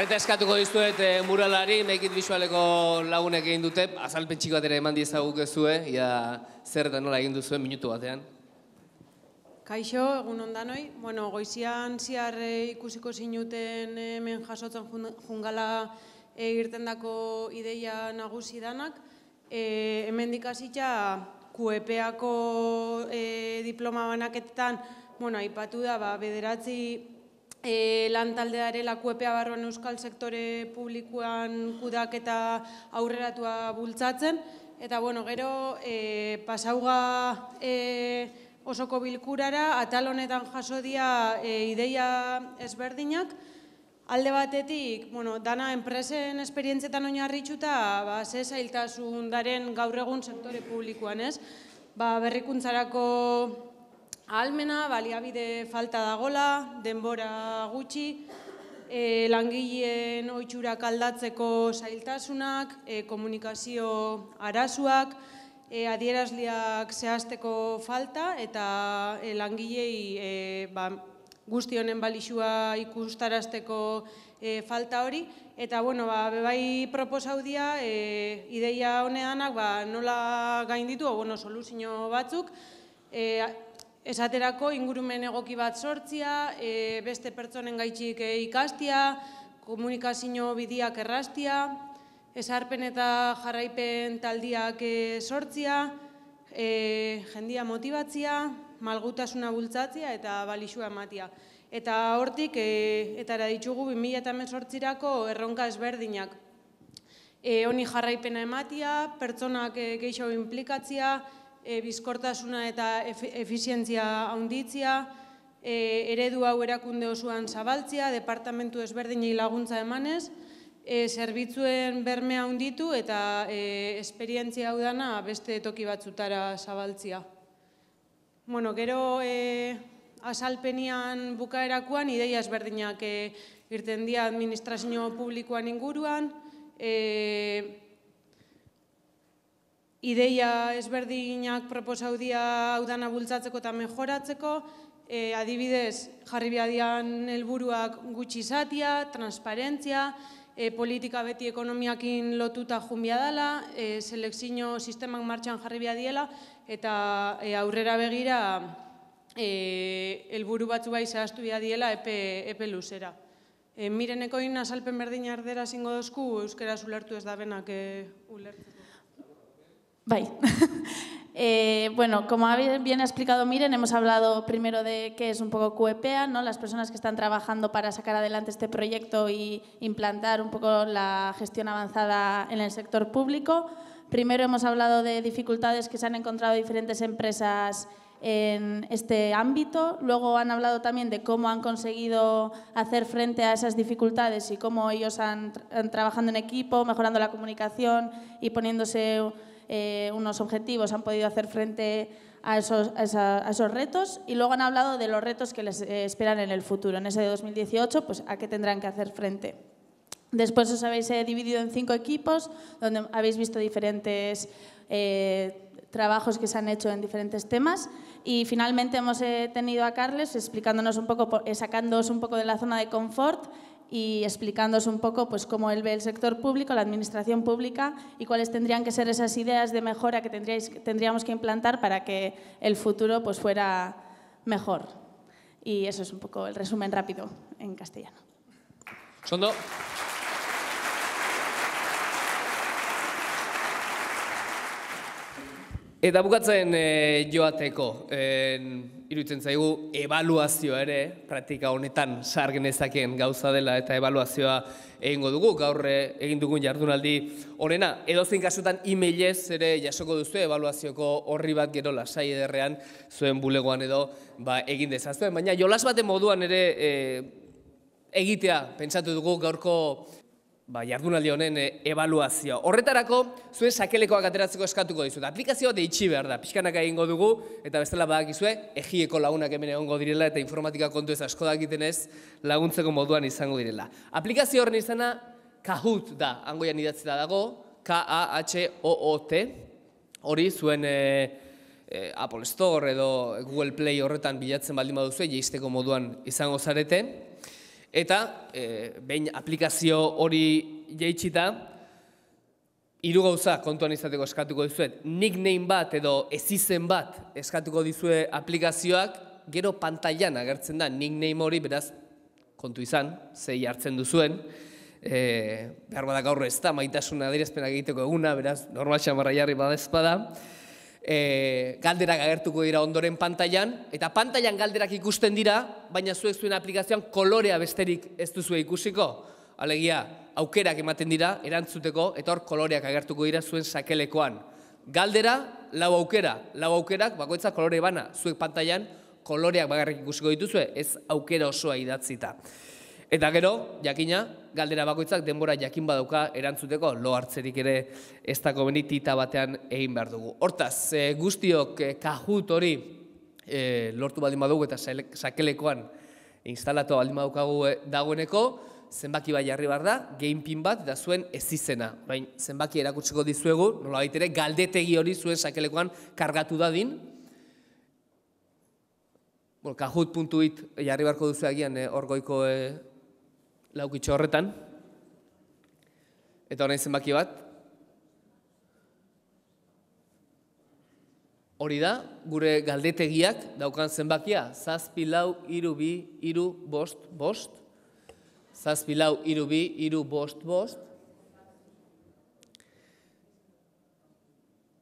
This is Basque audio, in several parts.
Arreta eskatuko dizuet e, muralari, mekit bisualeko lagunek egin dute, azalpen txiko bat ere eman diezaguk ezue, ia zer eta nola egin duzuen minutu batean. Kaixo, egun ondanoi. Bueno, goizian ziarre eh, ikusiko zinuten eh, hemen jasotzen jungala e, dako ideia nagusi danak. E, hemen dikazitza, QEPako e, diploma banaketan, bueno, aipatu da, ba, bederatzi E, lan taldea ere lakuepea barroan euskal sektore publikoan kudak eta aurreratua bultzatzen. Eta bueno, gero e, pasauga e, osoko bilkurara, atal honetan jasodia e, ideia ezberdinak. Alde batetik, bueno, dana enpresen esperientzetan oinarritxuta, ba, ze zailtasun daren gaur egun sektore publikoan, ez? Ba, berrikuntzarako Almena, baliabide falta dagola, denbora gutxi, e, langileen oitxurak aldatzeko sailtasunak, e, eh, komunikazio arazuak, e, eh, adierazliak zehazteko falta, eta e, langilei e, ba, guzti honen balixua ikustarazteko e, falta hori. Eta, bueno, ba, bebai proposaudia, e, ideia honeanak ba, nola gainditu, bueno, soluzio batzuk, esaterako ingurumen egoki bat sortzia, e, beste pertsonen gaitxik e, ikastia, komunikazio bidiak errastia, esarpen eta jarraipen taldiak e, sortzia, e, jendia motibatzia, malgutasuna bultzatzia eta balixua ematia. Eta hortik, e, eta eraditzugu 2008 rako erronka ezberdinak. E, honi jarraipena ematia, pertsonak e, gehiago implikatzia, e, bizkortasuna eta efizientzia haunditzia, e, eredu hau erakunde osoan zabaltzia, departamentu ezberdinei laguntza emanez, e, zerbitzuen berme handitu eta e, esperientzia hau dana beste toki batzutara zabaltzia. Bueno, gero e, asalpenian bukaerakoan ideia ezberdinak e, irten dia administrazio publikoan inguruan, e, ideia ezberdinak proposaudia audana bultzatzeko eta mejoratzeko, eh, adibidez, jarri biadian helburuak gutxi zatia, transparentzia, eh, politika beti ekonomiakin lotuta jumbia dela, e, eh, selekzino sistemak martxan jarri biadiela, eta aurrera begira e, elburu batzu bai zehaztu biadiela epe, epe luzera. E, mireneko inazalpen berdina ardera zingo dozku, euskera zulertu ez da benak ulertu. Bye. Eh, bueno, como bien ha explicado Miren, hemos hablado primero de qué es un poco QEPEA, ¿no? las personas que están trabajando para sacar adelante este proyecto y implantar un poco la gestión avanzada en el sector público. Primero hemos hablado de dificultades que se han encontrado diferentes empresas en este ámbito. Luego han hablado también de cómo han conseguido hacer frente a esas dificultades y cómo ellos han, han trabajando en equipo, mejorando la comunicación y poniéndose eh, unos objetivos, han podido hacer frente a esos, retos y luego han hablado de los retos que les eh, esperan en el futuro, en ese de 2018, pues a qué tendrán que hacer frente. Después os habéis eh, dividido en cinco equipos, donde habéis visto diferentes trabajos que se han hecho en diferentes temas y finalmente hemos tenido a Carles explicándonos un poco, sacándoos un poco de la zona de confort y explicándoos un poco pues, cómo él ve el sector público, la administración pública y cuáles tendrían que ser esas ideas de mejora que tendríais, tendríamos que implantar para que el futuro pues, fuera mejor. Y eso es un poco el resumen rápido en castellano. Sondo. Eta bukatzen eh, joateko, e, iruditzen zaigu, evaluazioa ere, praktika honetan sargen ezakien gauza dela eta evaluazioa egingo dugu, gaur eh, egin dugun jardunaldi horrena. Edo kasutan e-mailez ere jasoko duzu evaluazioko horri bat gero lasai ederrean zuen bulegoan edo ba, egin dezazuen. Baina jolas baten moduan ere egitea pentsatu dugu gaurko ba, jardunaldi honen e, eh, evaluazio. Horretarako, zuen sakelekoak ateratzeko eskatuko dizu. Aplikazioa de itxi behar da, pixkanak egingo dugu, eta bestela badakizue, egieko lagunak hemen egongo direla, eta informatika kontu ez asko dakiten ez laguntzeko moduan izango direla. Aplikazio horren izana, Kahoot da, angoian idatzi da dago, K-A-H-O-O-T, hori zuen eh, eh, Apple Store edo Google Play horretan bilatzen baldin baduzue, jeisteko moduan izango zareten. Eta, e, behin aplikazio hori jeitxita, hiru gauza kontuan izateko eskatuko dizuet. Nickname bat edo ezizen bat eskatuko dizue aplikazioak, gero pantailan agertzen da nickname hori, beraz, kontu izan, zei hartzen duzuen. E, behar badak aurre ez da, maitasuna direzpenak egiteko eguna, beraz, normal xamarra jarri badezpada. bada e, galderak agertuko dira ondoren pantailan, eta pantailan galderak ikusten dira, baina zuek zuen aplikazioan kolorea besterik ez duzue ikusiko. Alegia, aukerak ematen dira, erantzuteko, eta hor koloreak agertuko dira zuen sakelekoan. Galdera, lau aukera, lau aukerak, bakoitza kolore bana, zuek pantailan, koloreak bakarrik ikusiko dituzue, ez aukera osoa idatzita. Eta gero, jakina, galdera bakoitzak denbora jakin badauka erantzuteko lo hartzerik ere ez da komenitita batean egin behar dugu. Hortaz, e, guztiok e, eh, kajut hori e, lortu baldin badugu eta sakelekoan instalatu baldin badukagu dagoeneko, zenbaki bai jarri bar da, geinpin bat da zuen ez izena. Bain, zenbaki erakutsiko dizuegu, nola baitere, galdetegi hori zuen sakelekoan kargatu dadin, Bon, kajut.it jarri barko duzu egian, eh, orgoiko laukitxo horretan. Eta horrein zenbaki bat. Hori da, gure galdetegiak daukan zenbakia. Zazpi lau, iru bi, iru, bost, bost. Zazpi lau, iru bost, bost.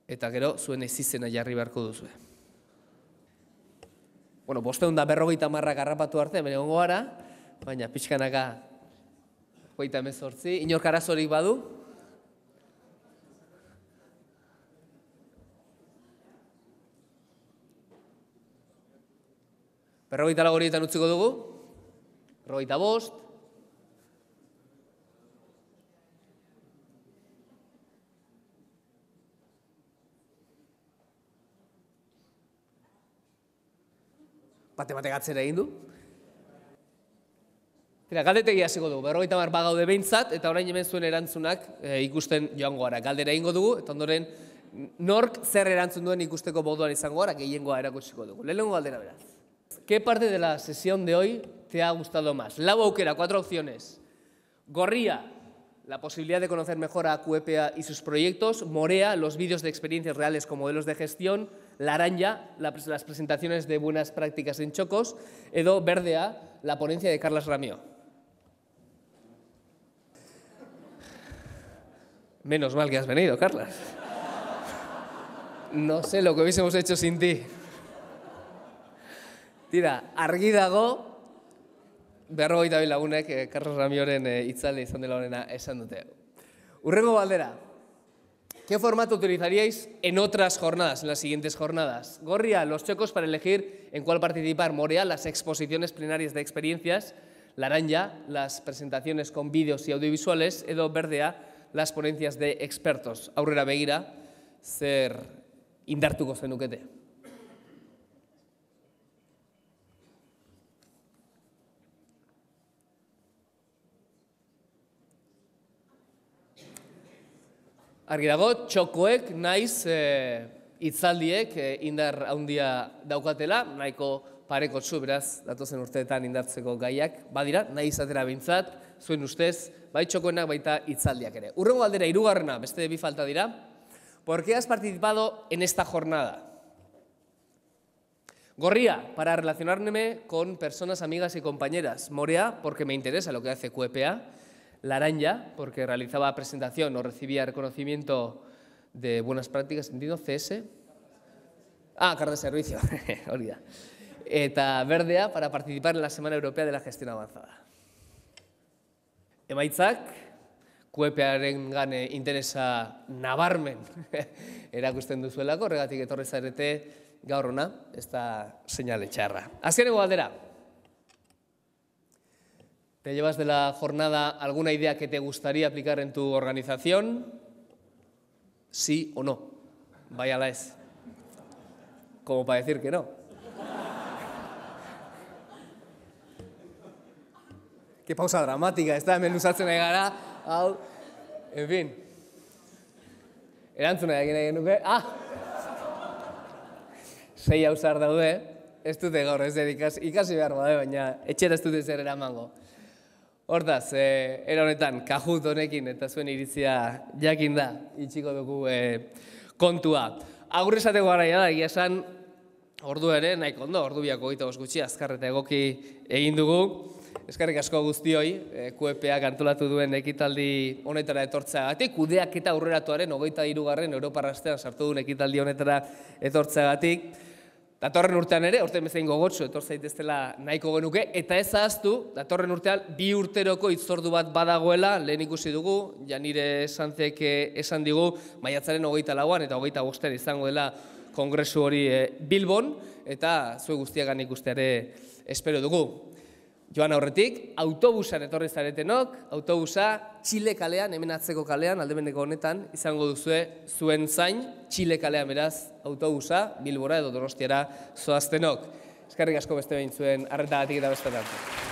Eta gero, zuen ez izena jarri beharko duzu. Bueno, boste hon da berrogeita marra garrapatu arte, bera gara, baina pixkanaka Hoita emezortzi, inork arazorik badu? Berrogeita lagorietan utziko dugu? Berrogeita bost? Bate-bate egin du? Tira, galdetegia hasiko dugu, berrogeita mar bagaude behintzat, eta orain hemen zuen erantzunak e, ikusten joango gara. Galdera ingo dugu, eta ondoren nork zer erantzun duen ikusteko moduan izango gara, gehiengoa erakutsiko dugu. Lehenengo galdera beraz. ¿Qué parte de la sesión de hoy te ha gustado más? Lau aukera, cuatro opciones. Gorria, la posibilidad de conocer mejor a QEPA y sus proyectos. Morea, los vídeos de experiencias reales con modelos de gestión. Laranja, las presentaciones de buenas prácticas en Chocos. Edo Verdea, la ponencia de Carlos Ramio. Menos mal que has venido, Carlas. No sé lo que hubiésemos hecho sin ti. Tira, argi dago, David lagune, que eh, Carlos Ramioren en eh, izan dela orena esan dute. Urrego Valdera. ¿Qué formato utilizaríais en otras jornadas, en las siguientes jornadas? Gorria, los chocos para elegir en cuál participar. Morea, las exposiciones plenarias de experiencias. Laranja, las presentaciones con vídeos y audiovisuales. Edo Verdea, las ponencias de expertos. Aurrera begira, zer indartuko zenukete. Argi txokoek naiz eh, hitzaldiek itzaldiek eh, indar handia daukatela, nahiko pareko txu beraz zen urteetan indartzeko gaiak badira, nahi izatera bintzat, zuen ustez, bai txokoenak baita itzaldiak ere. Urrengo aldera, irugarrena, beste bi falta dira. ¿Por qué has participado en esta jornada? Gorría, para relacionarme con personas, amigas y compañeras. Morea, porque me interesa lo que hace QEPA. Laranja, porque realizaba presentación o recibía reconocimiento de buenas prácticas, sentido CS. Ah, carta de servicio, olvida. Eta Verdea, para participar en la Semana Europea de la Gestión Avanzada emaitzak, kuepearen gane interesa nabarmen erakusten duzuelako, horregatik etorri zarete gaur esta ez da seinale txarra. es aldera, ¿Te llevas de la jornada alguna idea que te gustaría aplicar en tu organización? ¿Sí o no? Vaya la es. Como para decir que no. Ke pausa dramatika, ez da, hemen luzatzen ari gara. Hau, en fin. Erantzuna egin egin nuke. Ah! Sei hau daude, ez dute gaur, ez dut ikasi, ikasi behar bade, baina etxera ez dute zer eramango. Hortaz, eh, era honetan, kajut honekin eta zuen iritzia jakin da, itxiko dugu eh, kontua. Agur esateko gara da, egia esan, ordu ere, nahi ondo ordu biako gaita gutxi, azkarreta egoki egin dugu eskarrik asko guztioi, qep eh, QEPA gantulatu duen ekitaldi honetara etortzea gati, kudeak eta aurreratuaren hogeita irugarren Europarrastean sartu duen ekitaldi honetara etortzea gati. Datorren urtean ere, urtean bezain gogotsu, etortza itestela nahiko genuke, eta ez ahaztu, datorren urtean bi urteroko itzordu bat badagoela, lehen ikusi dugu, janire santzek eh, esan digu, maiatzaren hogeita lauan eta hogeita bostean izango dela kongresu hori eh, Bilbon, eta zue guztiagan ere espero dugu joan aurretik, autobusan etorri zaretenok, autobusa Txile kalean, hemen atzeko kalean, aldemeneko honetan, izango duzue zuen zain, Txile kalean beraz, autobusa, Bilbora edo Donostiara zoaztenok. Eskerrik asko beste behin zuen, arretagatik eta beste tanto.